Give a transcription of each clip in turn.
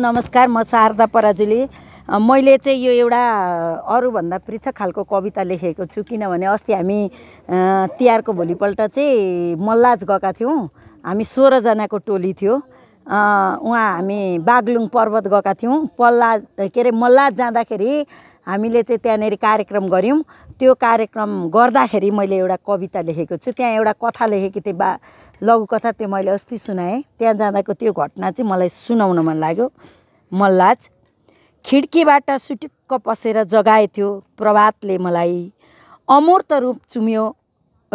नमस्कार म शारदा पराजुली मैले चाहिँ यो एउटा अरूभन्दा पृथक खालको कविता लेखेको छु किनभने अस्ति हामी तिहारको भोलिपल्ट चाहिँ मल्लाज गएका थियौँ हामी सोह्रजनाको टोली थियो उहाँ हामी बागलुङ पर्वत गएका थियौँ पल्ला के अरे मल्लाज जाँदाखेरि हामीले चाहिँ त्यहाँनिर कार्यक्रम गऱ्यौँ त्यो कार्यक्रम गर्दाखेरि मैले एउटा कविता लेखेको छु त्यहाँ एउटा कथा लेखेको थिएँ बा लघुकथा त्यो मैले अस्ति सुनाएँ त्यहाँ जाँदाको त्यो घटना चाहिँ मलाई सुनाउन मन लाग्यो मल्लाज खिड्कीबाट सुटुक्क पसेर जगाए थियो प्रभातले मलाई अमूर्त रूप चुम्यो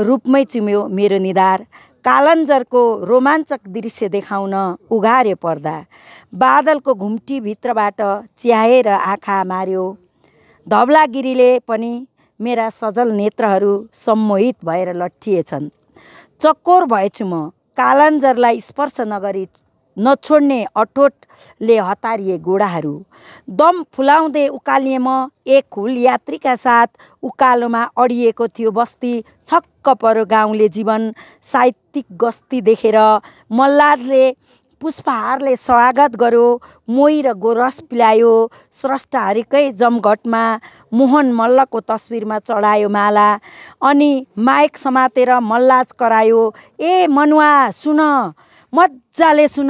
रूपमै चुम्यो मेरो निधार कालन्जरको रोमाञ्चक दृश्य देखाउन उघारे पर्दा बादलको घुम्टीभित्रबाट च्याएर आँखा मार्यो धवलागिरीले पनि मेरा सजल नेत्रहरू सम्मोहित भएर लट्ठिएछन् चक्कोर भएछु म कालन्जरलाई स्पर्श नगरी नछोड्ने अठोटले हतारिए घोडाहरू दम फुलाउँदै उकालिए म एक हुल यात्रीका साथ उकालोमा अडिएको थियो बस्ती छक्क परो गाउँले जीवन साहित्यिक गस्ती देखेर मल्लादले पुष्पहारले स्वागत गर्यो मोही र गोरस पिलायो स्रष्टहारीकै जमघटमा मोहन मल्लको तस्विरमा चढायो माला अनि माइक समातेर मल्लाज करायो ए मनुवा सुन मजाले सुन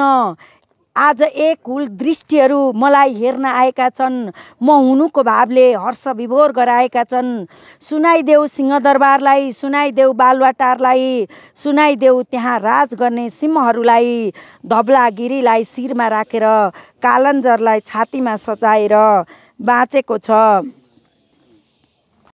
आज एक हुल दृष्टिहरू मलाई हेर्न आएका छन् म हुनुको भावले हर्ष विभोर गराएका छन् सुनाइदेऊ सिंहदरबारलाई सुनाइदेऊ बालुवाटारलाई सुनाइदेऊ त्यहाँ राज गर्ने सिंहहरूलाई धब्लागिरीलाई शिरमा राखेर कालन्जरलाई छातीमा सजाएर बाँचेको छ